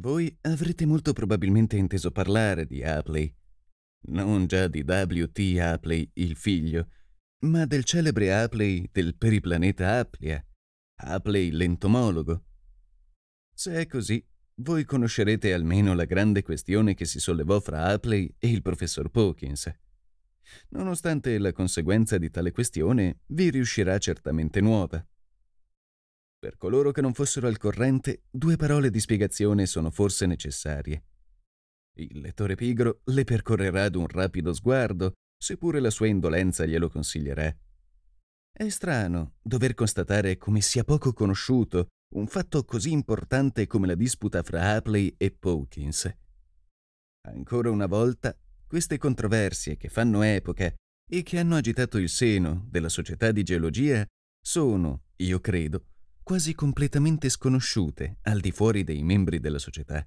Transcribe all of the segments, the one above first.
Voi avrete molto probabilmente inteso parlare di Apley, non già di W.T. Apley, il figlio, ma del celebre Apley del periplaneta Aplia, Apley l'entomologo. Se è così, voi conoscerete almeno la grande questione che si sollevò fra Apley e il professor Pawkins. Nonostante la conseguenza di tale questione, vi riuscirà certamente nuova. Per coloro che non fossero al corrente, due parole di spiegazione sono forse necessarie. Il lettore pigro le percorrerà ad un rapido sguardo, seppure la sua indolenza glielo consiglierà. È strano dover constatare come sia poco conosciuto un fatto così importante come la disputa fra Hapley e Pawkins. Ancora una volta, queste controversie che fanno epoca e che hanno agitato il seno della società di geologia sono, io credo, quasi completamente sconosciute al di fuori dei membri della società.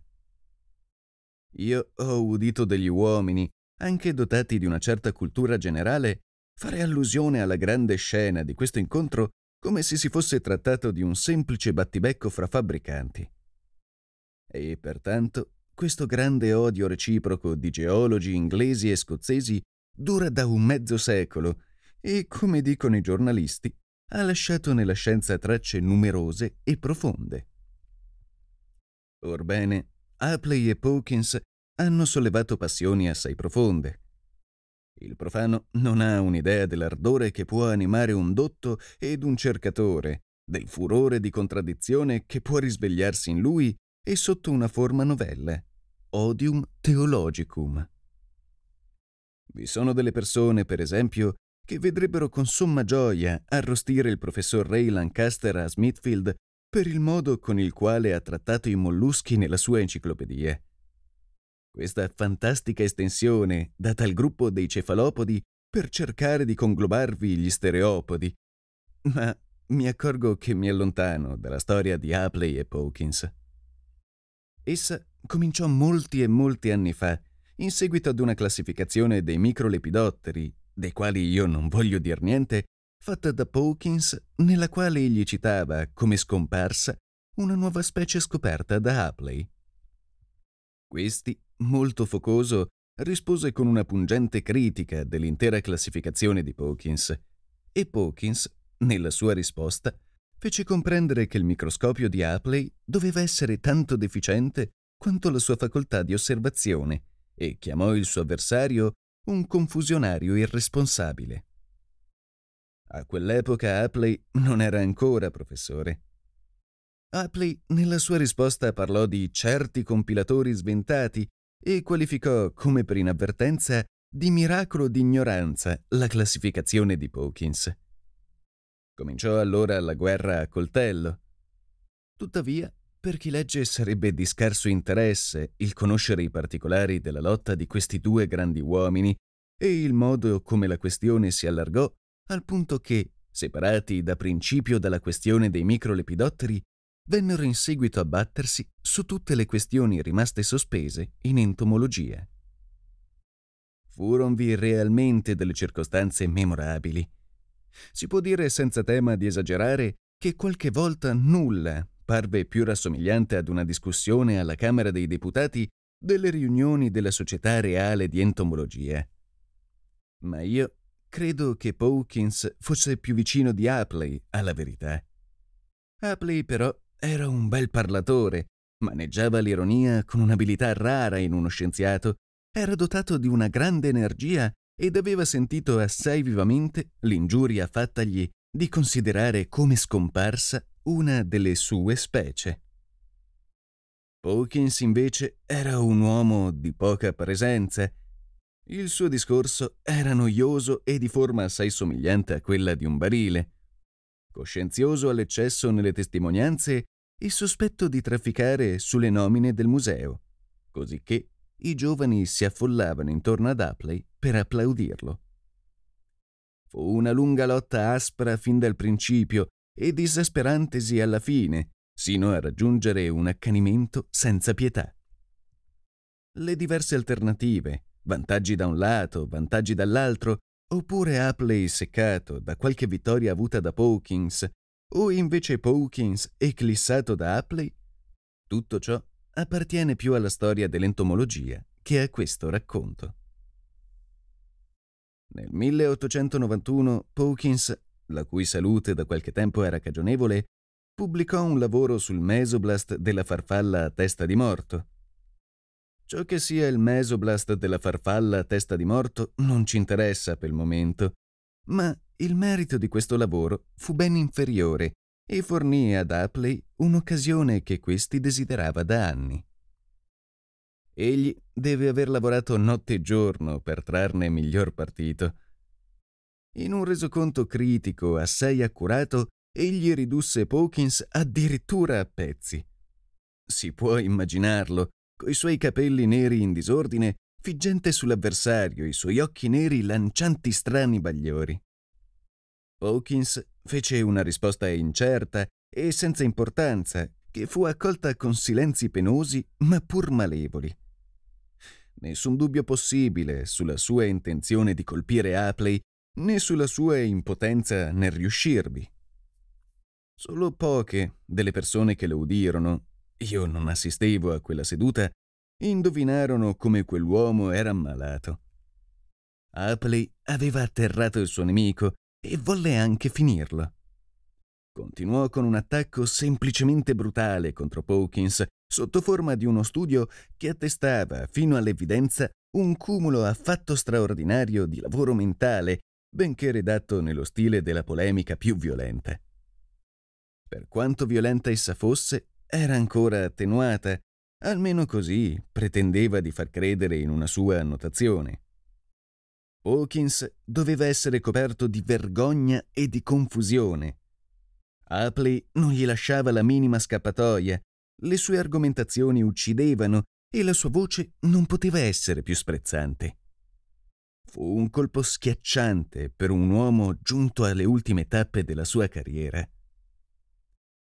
Io ho udito degli uomini, anche dotati di una certa cultura generale, fare allusione alla grande scena di questo incontro come se si fosse trattato di un semplice battibecco fra fabbricanti. E pertanto questo grande odio reciproco di geologi inglesi e scozzesi dura da un mezzo secolo e, come dicono i giornalisti, ha lasciato nella scienza tracce numerose e profonde. Orbene, Apley e Pawkins hanno sollevato passioni assai profonde. Il profano non ha un'idea dell'ardore che può animare un dotto ed un cercatore, del furore di contraddizione che può risvegliarsi in lui e sotto una forma novella, odium theologicum. Vi sono delle persone, per esempio, che vedrebbero con somma gioia arrostire il professor Ray Lancaster a Smithfield per il modo con il quale ha trattato i molluschi nella sua enciclopedia. Questa fantastica estensione data al gruppo dei cefalopodi per cercare di conglobarvi gli stereopodi, ma mi accorgo che mi allontano dalla storia di Apley e Pawkins. Essa cominciò molti e molti anni fa, in seguito ad una classificazione dei microlepidotteri dei quali io non voglio dir niente, fatta da Pawkins, nella quale egli citava come scomparsa una nuova specie scoperta da Apley. Questi, molto focoso, rispose con una pungente critica dell'intera classificazione di Pawkins, e Pawkins, nella sua risposta, fece comprendere che il microscopio di Apley doveva essere tanto deficiente quanto la sua facoltà di osservazione e chiamò il suo avversario un confusionario irresponsabile. A quell'epoca Apley non era ancora professore. Apley nella sua risposta parlò di certi compilatori sventati e qualificò come per inavvertenza di miracolo d'ignoranza la classificazione di Pawkins. Cominciò allora la guerra a coltello. Tuttavia, per chi legge sarebbe di scarso interesse il conoscere i particolari della lotta di questi due grandi uomini e il modo come la questione si allargò al punto che, separati da principio dalla questione dei microlepidotteri, vennero in seguito a battersi su tutte le questioni rimaste sospese in entomologia. Furonvi realmente delle circostanze memorabili. Si può dire senza tema di esagerare che qualche volta nulla parve più rassomigliante ad una discussione alla Camera dei Deputati delle riunioni della Società Reale di Entomologia. Ma io credo che Pawkins fosse più vicino di Apley alla verità. Apley però era un bel parlatore, maneggiava l'ironia con un'abilità rara in uno scienziato, era dotato di una grande energia ed aveva sentito assai vivamente l'ingiuria fattagli di considerare come scomparsa una delle sue specie. Hawkins invece era un uomo di poca presenza. Il suo discorso era noioso e di forma assai somigliante a quella di un barile. Coscienzioso all'eccesso nelle testimonianze e sospetto di trafficare sulle nomine del museo, cosicché i giovani si affollavano intorno ad Apley per applaudirlo. Fu una lunga lotta aspra fin dal principio e esasperantesi alla fine, sino a raggiungere un accanimento senza pietà. Le diverse alternative, vantaggi da un lato, vantaggi dall'altro, oppure Apley seccato da qualche vittoria avuta da Pawkins, o invece Pawkins eclissato da Apley, tutto ciò appartiene più alla storia dell'entomologia che a questo racconto. Nel 1891 Pawkins la cui salute da qualche tempo era cagionevole, pubblicò un lavoro sul mesoblast della farfalla a testa di morto. Ciò che sia il mesoblast della farfalla a testa di morto non ci interessa per il momento, ma il merito di questo lavoro fu ben inferiore e fornì ad Apley un'occasione che questi desiderava da anni. Egli deve aver lavorato notte e giorno per trarne miglior partito, in un resoconto critico assai accurato, egli ridusse Pawkins addirittura a pezzi. Si può immaginarlo, coi suoi capelli neri in disordine, figgente sull'avversario, i suoi occhi neri lancianti strani bagliori. Hawkins fece una risposta incerta e senza importanza, che fu accolta con silenzi penosi ma pur malevoli. Nessun dubbio possibile sulla sua intenzione di colpire Apley né sulla sua impotenza nel riuscirvi. Solo poche delle persone che lo udirono, io non assistevo a quella seduta, indovinarono come quell'uomo era ammalato. Apley aveva atterrato il suo nemico e volle anche finirlo. Continuò con un attacco semplicemente brutale contro Pawkins sotto forma di uno studio che attestava fino all'evidenza un cumulo affatto straordinario di lavoro mentale benché redatto nello stile della polemica più violenta. Per quanto violenta essa fosse, era ancora attenuata, almeno così pretendeva di far credere in una sua annotazione. Hawkins doveva essere coperto di vergogna e di confusione. Apley non gli lasciava la minima scappatoia, le sue argomentazioni uccidevano e la sua voce non poteva essere più sprezzante. Fu un colpo schiacciante per un uomo giunto alle ultime tappe della sua carriera.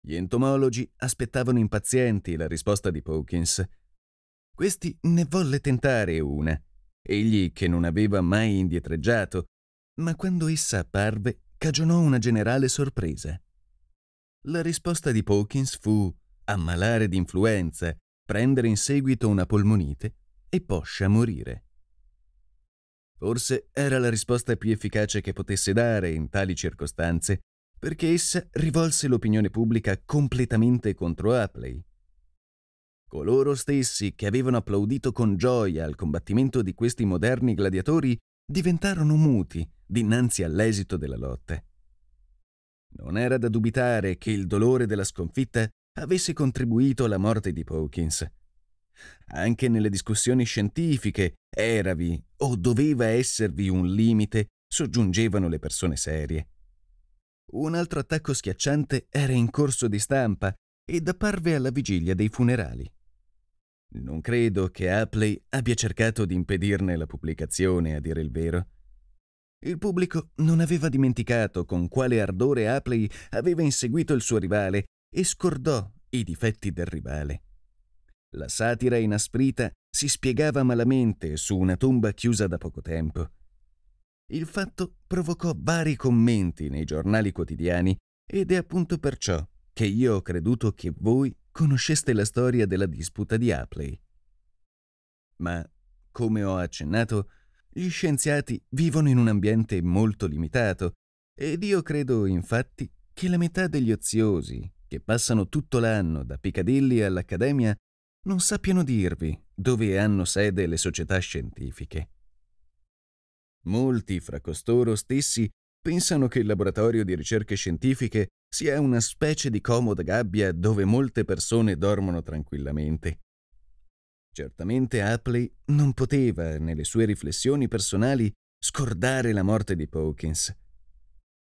Gli entomologi aspettavano impazienti la risposta di Pawkins. Questi ne volle tentare una, egli che non aveva mai indietreggiato, ma quando essa apparve cagionò una generale sorpresa. La risposta di Pawkins fu ammalare di influenza, prendere in seguito una polmonite e poscia morire. Forse era la risposta più efficace che potesse dare in tali circostanze, perché essa rivolse l'opinione pubblica completamente contro Apley. Coloro stessi che avevano applaudito con gioia al combattimento di questi moderni gladiatori diventarono muti dinanzi all'esito della lotta. Non era da dubitare che il dolore della sconfitta avesse contribuito alla morte di Pawkins, anche nelle discussioni scientifiche eravi o doveva esservi un limite, soggiungevano le persone serie. Un altro attacco schiacciante era in corso di stampa ed apparve alla vigilia dei funerali. Non credo che Apley abbia cercato di impedirne la pubblicazione, a dire il vero. Il pubblico non aveva dimenticato con quale ardore Apley aveva inseguito il suo rivale e scordò i difetti del rivale. La satira inasprita si spiegava malamente su una tomba chiusa da poco tempo. Il fatto provocò vari commenti nei giornali quotidiani ed è appunto perciò che io ho creduto che voi conosceste la storia della disputa di Apley. Ma, come ho accennato, gli scienziati vivono in un ambiente molto limitato ed io credo infatti che la metà degli oziosi, che passano tutto l'anno da Piccadilly all'Accademia, non sappiano dirvi dove hanno sede le società scientifiche. Molti fra costoro stessi pensano che il laboratorio di ricerche scientifiche sia una specie di comoda gabbia dove molte persone dormono tranquillamente. Certamente Apley non poteva, nelle sue riflessioni personali, scordare la morte di Pawkins.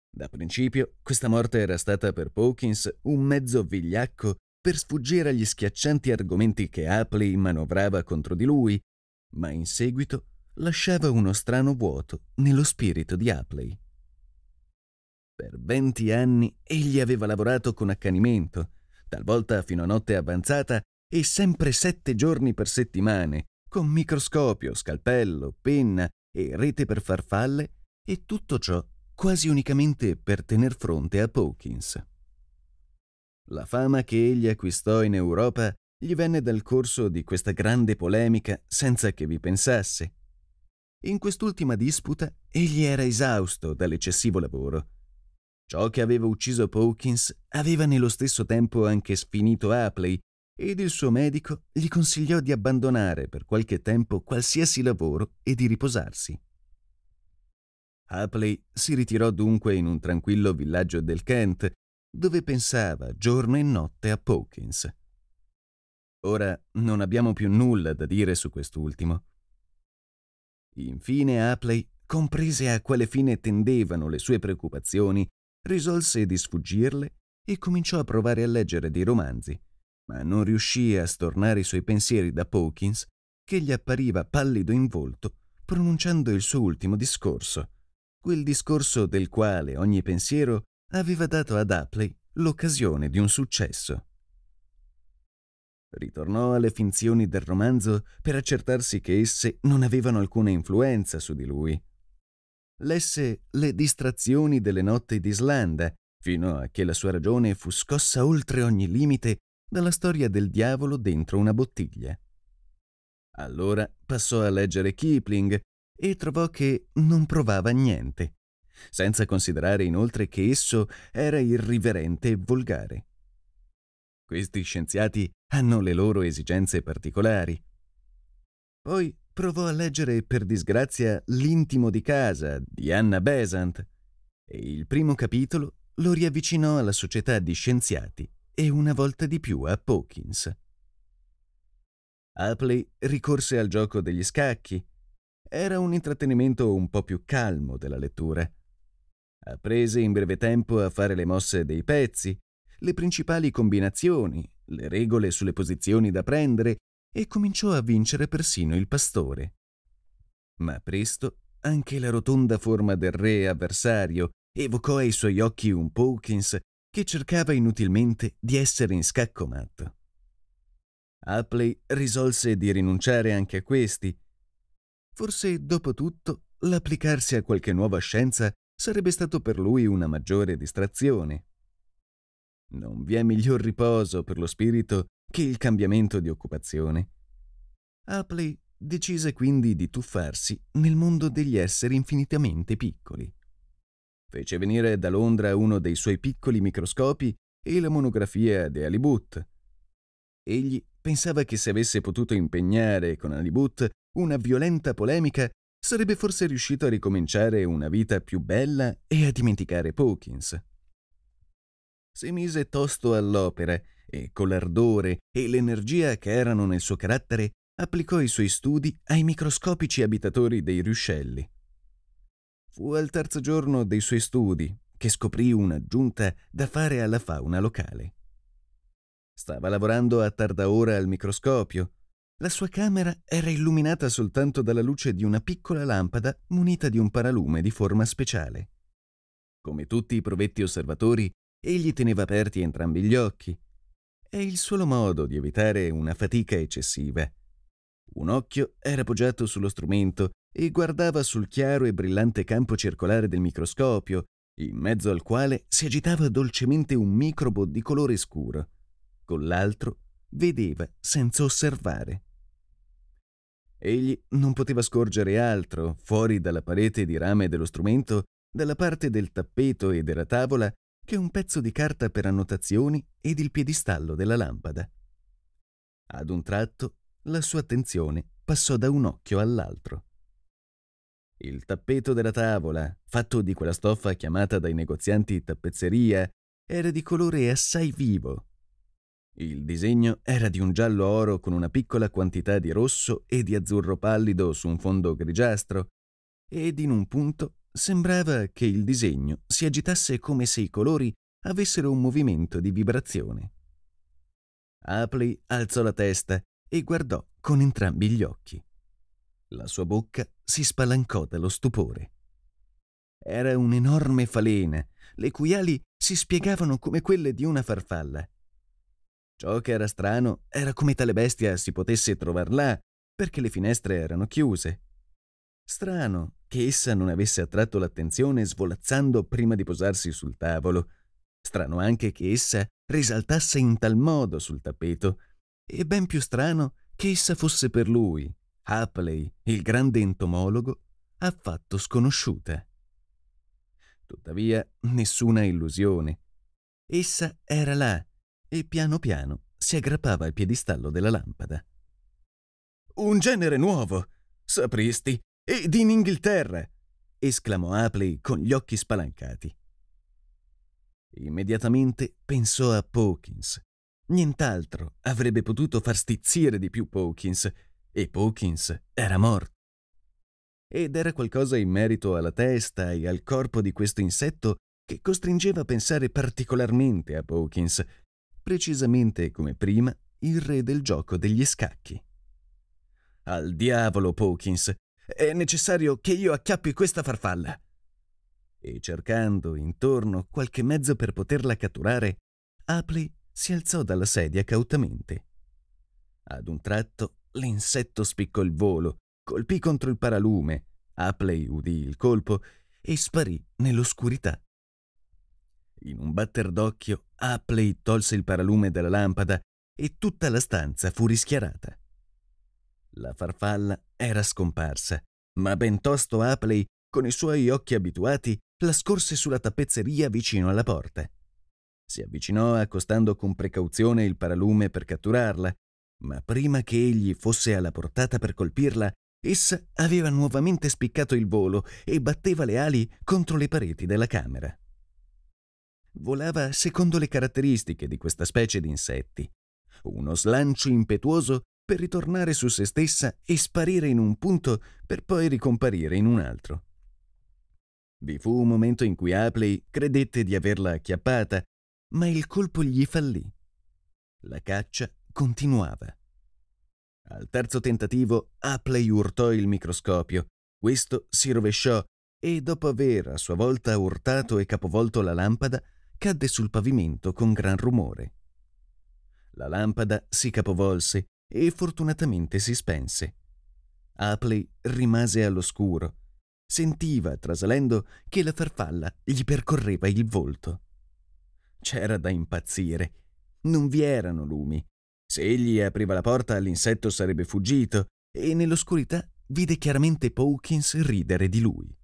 Da principio, questa morte era stata per Pawkins un mezzo vigliacco per sfuggire agli schiaccianti argomenti che Apley manovrava contro di lui, ma in seguito lasciava uno strano vuoto nello spirito di Apley. Per venti anni egli aveva lavorato con accanimento, talvolta fino a notte avanzata e sempre sette giorni per settimane, con microscopio, scalpello, penna e rete per farfalle, e tutto ciò quasi unicamente per tener fronte a Pawkins. La fama che egli acquistò in Europa gli venne dal corso di questa grande polemica senza che vi pensasse. In quest'ultima disputa egli era esausto dall'eccessivo lavoro. Ciò che aveva ucciso Pawkins aveva nello stesso tempo anche sfinito Apley ed il suo medico gli consigliò di abbandonare per qualche tempo qualsiasi lavoro e di riposarsi. Apley si ritirò dunque in un tranquillo villaggio del Kent dove pensava giorno e notte a Pawkins. Ora non abbiamo più nulla da dire su quest'ultimo. Infine Apley comprese a quale fine tendevano le sue preoccupazioni, risolse di sfuggirle e cominciò a provare a leggere dei romanzi, ma non riuscì a stornare i suoi pensieri da Pawkins, che gli appariva pallido in volto, pronunciando il suo ultimo discorso, quel discorso del quale ogni pensiero aveva dato ad Apley l'occasione di un successo. Ritornò alle finzioni del romanzo per accertarsi che esse non avevano alcuna influenza su di lui. Lesse le distrazioni delle notti d'Islanda, fino a che la sua ragione fu scossa oltre ogni limite dalla storia del diavolo dentro una bottiglia. Allora passò a leggere Kipling e trovò che non provava niente senza considerare inoltre che esso era irriverente e volgare. Questi scienziati hanno le loro esigenze particolari. Poi provò a leggere per disgrazia L'intimo di casa di Anna Besant e il primo capitolo lo riavvicinò alla società di scienziati e una volta di più a Pawkins. Apley ricorse al gioco degli scacchi. Era un intrattenimento un po' più calmo della lettura apprese eh, in breve tempo a fare le mosse dei pezzi, le principali combinazioni, le regole sulle posizioni da prendere e cominciò a vincere persino il pastore. Ma presto anche la rotonda forma del re avversario evocò ai suoi occhi un Pawkins che cercava inutilmente di essere in scacco matto. Apley risolse di rinunciare anche a questi. Forse, dopo tutto, l'applicarsi a qualche nuova scienza sarebbe stato per lui una maggiore distrazione. Non vi è miglior riposo per lo spirito che il cambiamento di occupazione. Apley decise quindi di tuffarsi nel mondo degli esseri infinitamente piccoli. Fece venire da Londra uno dei suoi piccoli microscopi e la monografia di Alibut. Egli pensava che se avesse potuto impegnare con Alibut una violenta polemica sarebbe forse riuscito a ricominciare una vita più bella e a dimenticare Pawkins. Si mise tosto all'opera e con l'ardore e l'energia che erano nel suo carattere applicò i suoi studi ai microscopici abitatori dei ruscelli. Fu al terzo giorno dei suoi studi che scoprì un'aggiunta da fare alla fauna locale. Stava lavorando a tarda ora al microscopio la sua camera era illuminata soltanto dalla luce di una piccola lampada munita di un paralume di forma speciale. Come tutti i provetti osservatori, egli teneva aperti entrambi gli occhi. È il solo modo di evitare una fatica eccessiva. Un occhio era poggiato sullo strumento e guardava sul chiaro e brillante campo circolare del microscopio, in mezzo al quale si agitava dolcemente un microbo di colore scuro. Con l'altro vedeva senza osservare. Egli non poteva scorgere altro, fuori dalla parete di rame dello strumento, dalla parte del tappeto e della tavola, che un pezzo di carta per annotazioni ed il piedistallo della lampada. Ad un tratto la sua attenzione passò da un occhio all'altro. Il tappeto della tavola, fatto di quella stoffa chiamata dai negozianti tappezzeria, era di colore assai vivo, il disegno era di un giallo oro con una piccola quantità di rosso e di azzurro pallido su un fondo grigiastro, ed in un punto sembrava che il disegno si agitasse come se i colori avessero un movimento di vibrazione. Apli alzò la testa e guardò con entrambi gli occhi. La sua bocca si spalancò dallo stupore. Era un'enorme falena, le cui ali si spiegavano come quelle di una farfalla, Ciò che era strano era come tale bestia si potesse trovar là, perché le finestre erano chiuse. Strano che essa non avesse attratto l'attenzione svolazzando prima di posarsi sul tavolo. Strano anche che essa risaltasse in tal modo sul tappeto. E ben più strano che essa fosse per lui, Hapley, il grande entomologo, affatto sconosciuta. Tuttavia, nessuna illusione. Essa era là, e piano piano si aggrappava al piedistallo della lampada. Un genere nuovo, sapristi, ed in Inghilterra! esclamò Apley con gli occhi spalancati. Immediatamente pensò a Pawkins. Nient'altro avrebbe potuto far stizzire di più Pawkins, e Pawkins era morto. Ed era qualcosa in merito alla testa e al corpo di questo insetto che costringeva a pensare particolarmente a Pawkins, precisamente come prima, il re del gioco degli scacchi. Al diavolo, Pawkins! È necessario che io acchiappi questa farfalla! E cercando intorno qualche mezzo per poterla catturare, Apley si alzò dalla sedia cautamente. Ad un tratto l'insetto spiccò il volo, colpì contro il paralume, Apley udì il colpo e sparì nell'oscurità. In un batter d'occhio, Apley tolse il paralume della lampada e tutta la stanza fu rischiarata. La farfalla era scomparsa, ma ben tosto Apley, con i suoi occhi abituati, la scorse sulla tappezzeria vicino alla porta. Si avvicinò accostando con precauzione il paralume per catturarla, ma prima che egli fosse alla portata per colpirla, essa aveva nuovamente spiccato il volo e batteva le ali contro le pareti della camera. Volava secondo le caratteristiche di questa specie di insetti. Uno slancio impetuoso per ritornare su se stessa e sparire in un punto per poi ricomparire in un altro. Vi fu un momento in cui Apley credette di averla acchiappata, ma il colpo gli fallì. La caccia continuava. Al terzo tentativo Apley urtò il microscopio. Questo si rovesciò e, dopo aver a sua volta urtato e capovolto la lampada, cadde sul pavimento con gran rumore. La lampada si capovolse e fortunatamente si spense. Apley rimase all'oscuro. Sentiva, trasalendo, che la farfalla gli percorreva il volto. C'era da impazzire. Non vi erano lumi. Se egli apriva la porta, l'insetto sarebbe fuggito e nell'oscurità vide chiaramente Pawkins ridere di lui.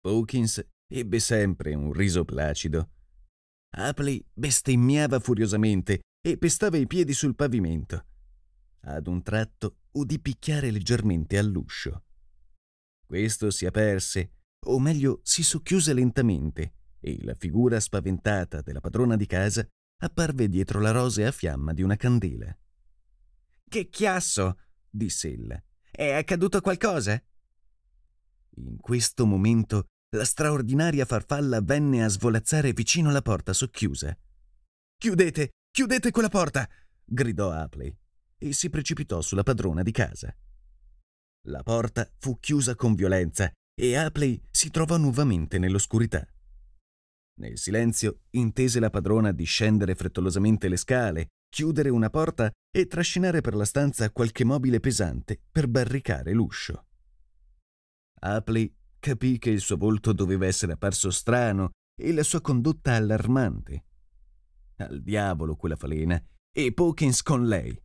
Pawkins Ebbe sempre un riso placido. Apley bestemmiava furiosamente e pestava i piedi sul pavimento. Ad un tratto udì picchiare leggermente all'uscio. Questo si aperse, o meglio si socchiuse lentamente, e la figura spaventata della padrona di casa apparve dietro la rosea fiamma di una candela. Che chiasso! disse ella. È accaduto qualcosa? In questo momento la straordinaria farfalla venne a svolazzare vicino alla porta socchiusa. Chiudete, chiudete quella porta! gridò Apley e si precipitò sulla padrona di casa. La porta fu chiusa con violenza e Apley si trovò nuovamente nell'oscurità. Nel silenzio intese la padrona discendere frettolosamente le scale, chiudere una porta e trascinare per la stanza qualche mobile pesante per barricare l'uscio. Apley capì che il suo volto doveva essere apparso strano e la sua condotta allarmante. Al diavolo quella falena e Pokins con lei.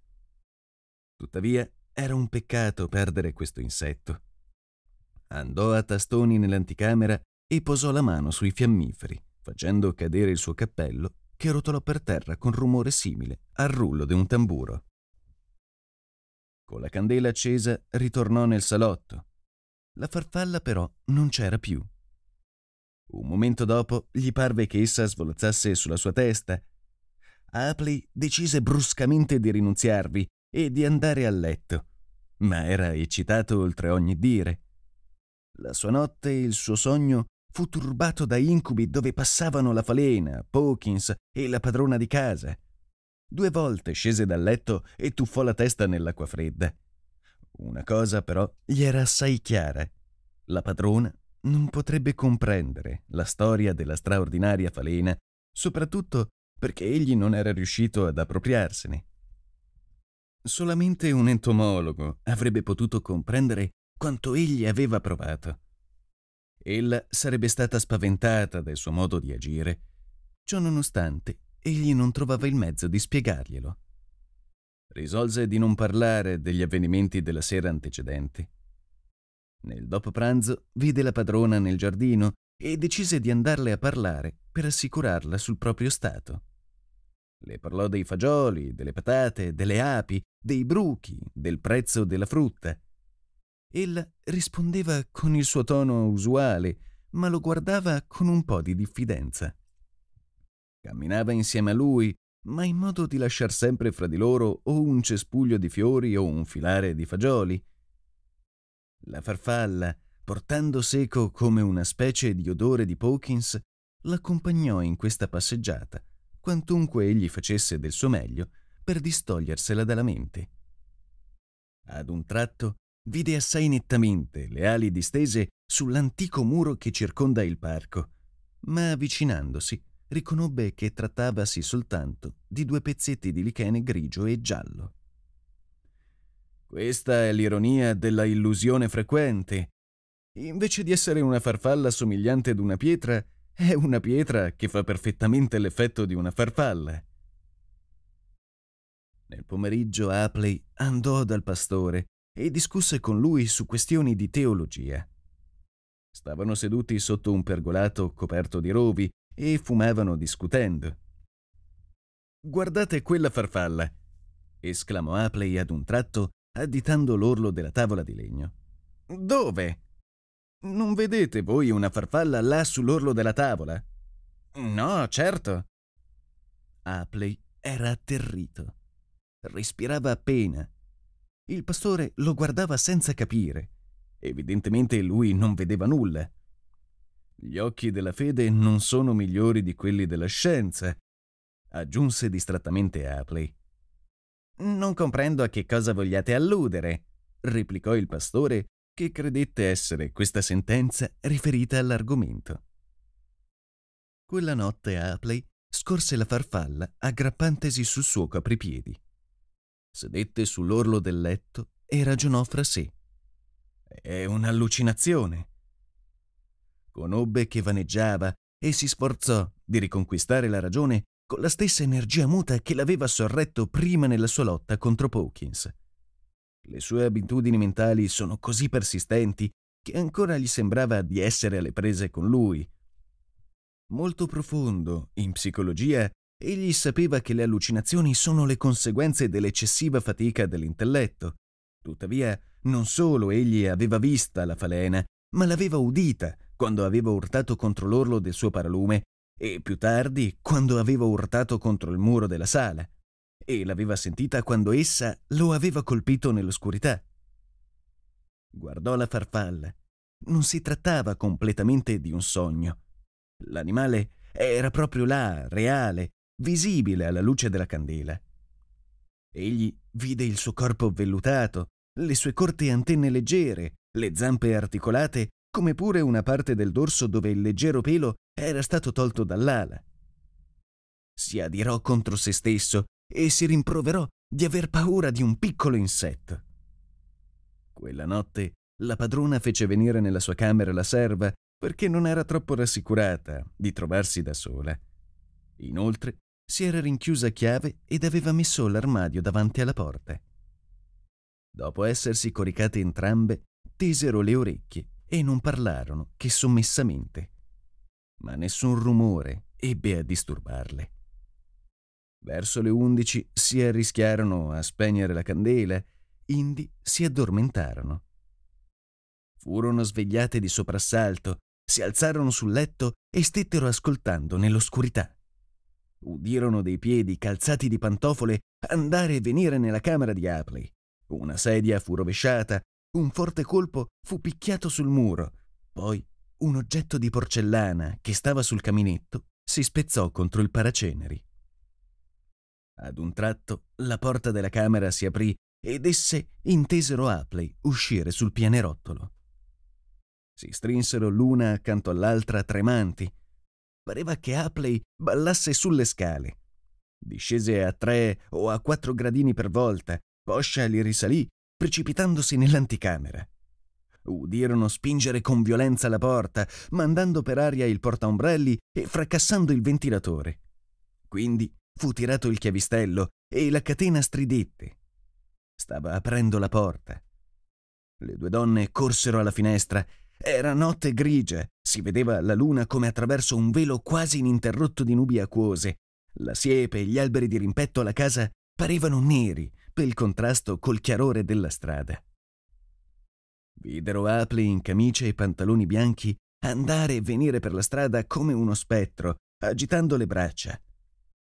Tuttavia era un peccato perdere questo insetto. Andò a tastoni nell'anticamera e posò la mano sui fiammiferi, facendo cadere il suo cappello che rotolò per terra con rumore simile al rullo di un tamburo. Con la candela accesa ritornò nel salotto la farfalla però non c'era più. Un momento dopo gli parve che essa svolazzasse sulla sua testa. Apli decise bruscamente di rinunziarvi e di andare a letto, ma era eccitato oltre ogni dire. La sua notte e il suo sogno fu turbato da incubi dove passavano la falena, Pawkins e la padrona di casa. Due volte scese dal letto e tuffò la testa nell'acqua fredda. Una cosa però gli era assai chiara. La padrona non potrebbe comprendere la storia della straordinaria falena, soprattutto perché egli non era riuscito ad appropriarsene. Solamente un entomologo avrebbe potuto comprendere quanto egli aveva provato. Ella sarebbe stata spaventata del suo modo di agire. Ciò nonostante, egli non trovava il mezzo di spiegarglielo risolse di non parlare degli avvenimenti della sera antecedente. Nel dopo pranzo vide la padrona nel giardino e decise di andarle a parlare per assicurarla sul proprio stato. Le parlò dei fagioli, delle patate, delle api, dei bruchi, del prezzo della frutta. Ella rispondeva con il suo tono usuale, ma lo guardava con un po' di diffidenza. Camminava insieme a lui ma in modo di lasciar sempre fra di loro o un cespuglio di fiori o un filare di fagioli. La farfalla, portando seco come una specie di odore di Pawkins, l'accompagnò in questa passeggiata, quantunque egli facesse del suo meglio per distogliersela dalla mente. Ad un tratto vide assai nettamente le ali distese sull'antico muro che circonda il parco, ma avvicinandosi riconobbe che trattavasi soltanto di due pezzetti di lichene grigio e giallo. Questa è l'ironia della illusione frequente. Invece di essere una farfalla somigliante ad una pietra, è una pietra che fa perfettamente l'effetto di una farfalla. Nel pomeriggio Apley andò dal pastore e discusse con lui su questioni di teologia. Stavano seduti sotto un pergolato coperto di rovi e fumavano discutendo. Guardate quella farfalla! esclamò Apley ad un tratto, additando l'orlo della tavola di legno. Dove? Non vedete voi una farfalla là sull'orlo della tavola? No, certo. Apley era atterrito. Respirava appena. Il pastore lo guardava senza capire. Evidentemente lui non vedeva nulla. Gli occhi della fede non sono migliori di quelli della scienza, aggiunse distrattamente Apley. Non comprendo a che cosa vogliate alludere, replicò il pastore, che credette essere questa sentenza riferita all'argomento. Quella notte Apley scorse la farfalla aggrappantesi sul suo capripiedi. Sedette sull'orlo del letto e ragionò fra sé. È un'allucinazione. Conobbe che vaneggiava e si sforzò di riconquistare la ragione con la stessa energia muta che l'aveva sorretto prima nella sua lotta contro Pawkins. Le sue abitudini mentali sono così persistenti che ancora gli sembrava di essere alle prese con lui. Molto profondo in psicologia, egli sapeva che le allucinazioni sono le conseguenze dell'eccessiva fatica dell'intelletto. Tuttavia, non solo egli aveva vista la falena, ma l'aveva udita quando aveva urtato contro l'orlo del suo paralume e più tardi quando aveva urtato contro il muro della sala e l'aveva sentita quando essa lo aveva colpito nell'oscurità. Guardò la farfalla. Non si trattava completamente di un sogno. L'animale era proprio là, reale, visibile alla luce della candela. Egli vide il suo corpo vellutato, le sue corte antenne leggere, le zampe articolate come pure una parte del dorso dove il leggero pelo era stato tolto dall'ala. Si adirò contro se stesso e si rimproverò di aver paura di un piccolo insetto. Quella notte la padrona fece venire nella sua camera la serva perché non era troppo rassicurata di trovarsi da sola. Inoltre si era rinchiusa a chiave ed aveva messo l'armadio davanti alla porta. Dopo essersi coricate entrambe, tesero le orecchie e non parlarono che sommessamente. Ma nessun rumore ebbe a disturbarle. Verso le undici si arrischiarono a spegnere la candela, indi si addormentarono. Furono svegliate di soprassalto, si alzarono sul letto e stettero ascoltando nell'oscurità. Udirono dei piedi calzati di pantofole andare e venire nella camera di Apley. Una sedia fu rovesciata, un forte colpo fu picchiato sul muro, poi un oggetto di porcellana che stava sul caminetto si spezzò contro il paraceneri. Ad un tratto la porta della camera si aprì ed esse intesero Apley uscire sul pianerottolo. Si strinsero l'una accanto all'altra tremanti. Pareva che Apley ballasse sulle scale. Discese a tre o a quattro gradini per volta, poscia li risalì precipitandosi nell'anticamera. Udirono spingere con violenza la porta, mandando per aria il portaombrelli e fracassando il ventilatore. Quindi fu tirato il chiavistello e la catena stridette. Stava aprendo la porta. Le due donne corsero alla finestra. Era notte grigia, si vedeva la luna come attraverso un velo quasi ininterrotto di nubi acquose. La siepe e gli alberi di rimpetto alla casa parevano neri, ruppe il contrasto col chiarore della strada. Videro Apli in camicia e pantaloni bianchi andare e venire per la strada come uno spettro, agitando le braccia.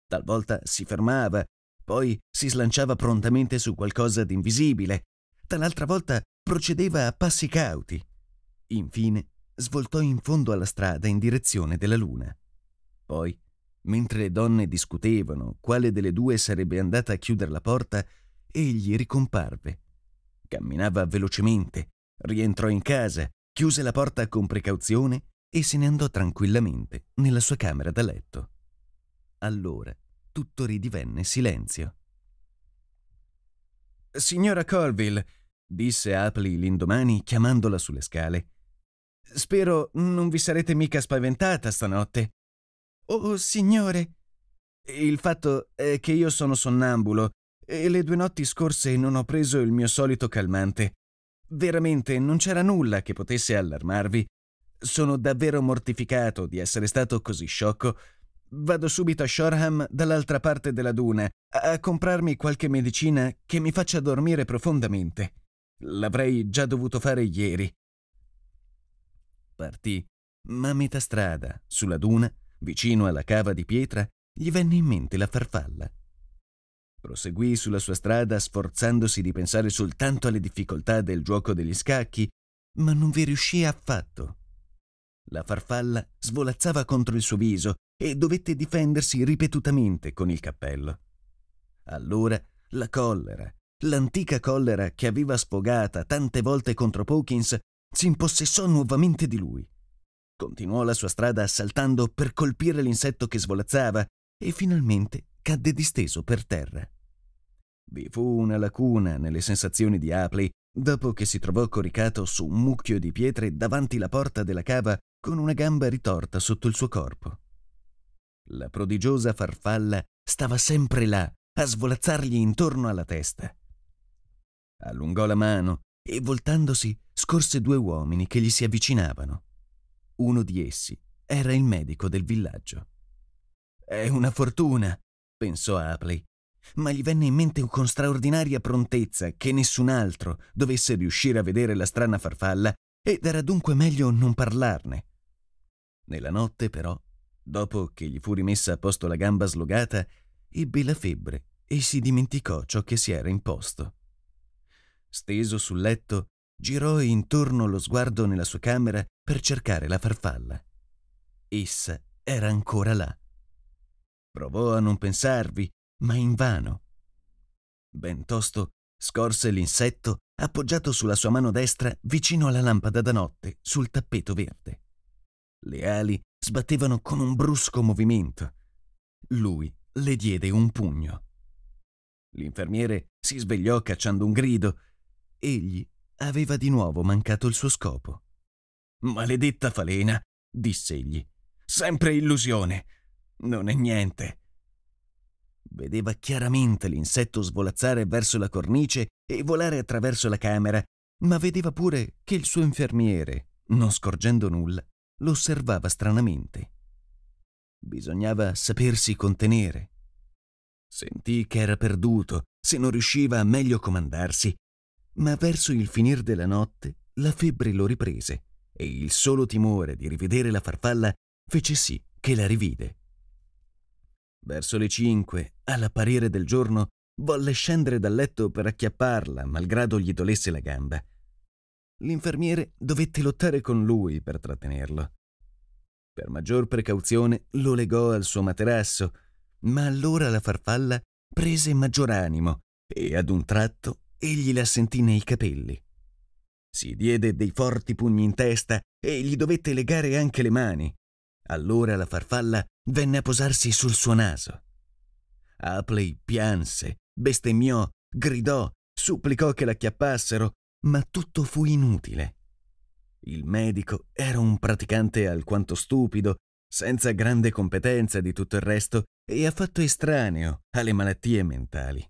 Talvolta si fermava, poi si slanciava prontamente su qualcosa d'invisibile, tal'altra volta procedeva a passi cauti. Infine svoltò in fondo alla strada in direzione della luna. Poi, mentre le donne discutevano quale delle due sarebbe andata a chiudere la porta, egli ricomparve. Camminava velocemente, rientrò in casa, chiuse la porta con precauzione e se ne andò tranquillamente nella sua camera da letto. Allora tutto ridivenne silenzio. Signora Colville, disse Apli l'indomani chiamandola sulle scale, spero non vi sarete mica spaventata stanotte. Oh, signore! Il fatto è che io sono sonnambulo e le due notti scorse non ho preso il mio solito calmante. Veramente non c'era nulla che potesse allarmarvi. Sono davvero mortificato di essere stato così sciocco. Vado subito a Shoreham dall'altra parte della duna a comprarmi qualche medicina che mi faccia dormire profondamente. L'avrei già dovuto fare ieri. Partì, ma a metà strada, sulla duna, vicino alla cava di pietra, gli venne in mente la farfalla. Proseguì sulla sua strada sforzandosi di pensare soltanto alle difficoltà del gioco degli scacchi, ma non vi riuscì affatto. La farfalla svolazzava contro il suo viso e dovette difendersi ripetutamente con il cappello. Allora la collera, l'antica collera che aveva sfogata tante volte contro Pawkins, si impossessò nuovamente di lui. Continuò la sua strada assaltando per colpire l'insetto che svolazzava e finalmente cadde disteso per terra. Vi fu una lacuna nelle sensazioni di Apley dopo che si trovò coricato su un mucchio di pietre davanti la porta della cava con una gamba ritorta sotto il suo corpo. La prodigiosa farfalla stava sempre là, a svolazzargli intorno alla testa. Allungò la mano e, voltandosi, scorse due uomini che gli si avvicinavano. Uno di essi era il medico del villaggio. È una fortuna, pensò Apley, ma gli venne in mente con straordinaria prontezza che nessun altro dovesse riuscire a vedere la strana farfalla ed era dunque meglio non parlarne. Nella notte, però, dopo che gli fu rimessa a posto la gamba slogata, ebbe la febbre e si dimenticò ciò che si era imposto. Steso sul letto, girò intorno lo sguardo nella sua camera per cercare la farfalla. Essa era ancora là. Provò a non pensarvi ma invano. Bentosto scorse l'insetto appoggiato sulla sua mano destra vicino alla lampada da notte sul tappeto verde. Le ali sbattevano con un brusco movimento. Lui le diede un pugno. L'infermiere si svegliò cacciando un grido. Egli aveva di nuovo mancato il suo scopo. Maledetta falena, disse egli. Sempre illusione. Non è niente. Vedeva chiaramente l'insetto svolazzare verso la cornice e volare attraverso la camera, ma vedeva pure che il suo infermiere, non scorgendo nulla, lo osservava stranamente. Bisognava sapersi contenere. Sentì che era perduto se non riusciva a meglio comandarsi, ma verso il finir della notte la febbre lo riprese e il solo timore di rivedere la farfalla fece sì che la rivide. Verso le cinque, all'apparire del giorno, volle scendere dal letto per acchiapparla, malgrado gli dolesse la gamba. L'infermiere dovette lottare con lui per trattenerlo. Per maggior precauzione lo legò al suo materasso, ma allora la farfalla prese maggior animo e ad un tratto egli la sentì nei capelli. Si diede dei forti pugni in testa e gli dovette legare anche le mani. Allora la farfalla venne a posarsi sul suo naso. Apley pianse, bestemmiò, gridò, supplicò che l'acchiappassero, ma tutto fu inutile. Il medico era un praticante alquanto stupido, senza grande competenza di tutto il resto e affatto estraneo alle malattie mentali.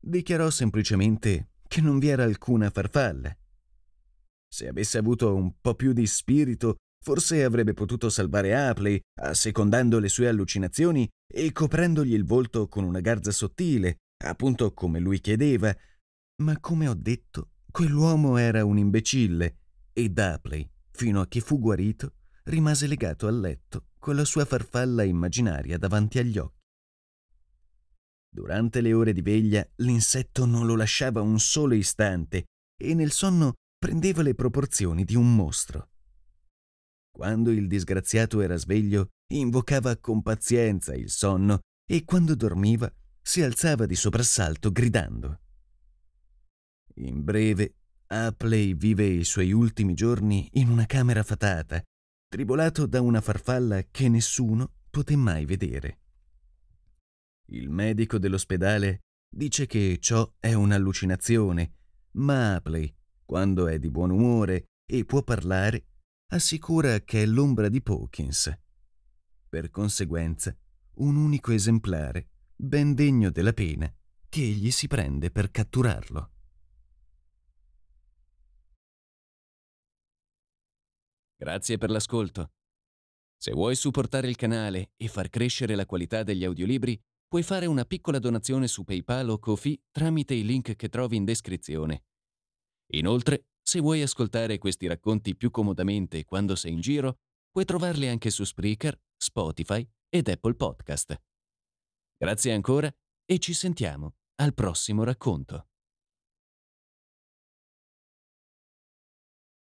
Dichiarò semplicemente che non vi era alcuna farfalla. Se avesse avuto un po' più di spirito Forse avrebbe potuto salvare Apley, assecondando le sue allucinazioni e coprendogli il volto con una garza sottile, appunto come lui chiedeva, ma come ho detto, quell'uomo era un imbecille e Apley, fino a che fu guarito, rimase legato al letto con la sua farfalla immaginaria davanti agli occhi. Durante le ore di veglia l'insetto non lo lasciava un solo istante e nel sonno prendeva le proporzioni di un mostro. Quando il disgraziato era sveglio, invocava con pazienza il sonno e quando dormiva si alzava di soprassalto gridando. In breve, Apley vive i suoi ultimi giorni in una camera fatata, tribolato da una farfalla che nessuno poté mai vedere. Il medico dell'ospedale dice che ciò è un'allucinazione, ma Apley, quando è di buon umore e può parlare, assicura che è l'ombra di Pawkins. Per conseguenza, un unico esemplare, ben degno della pena, che egli si prende per catturarlo. Grazie per l'ascolto. Se vuoi supportare il canale e far crescere la qualità degli audiolibri, puoi fare una piccola donazione su PayPal o Ko-fi tramite i link che trovi in descrizione. Inoltre, se vuoi ascoltare questi racconti più comodamente quando sei in giro, puoi trovarli anche su Spreaker, Spotify ed Apple Podcast. Grazie ancora e ci sentiamo al prossimo racconto.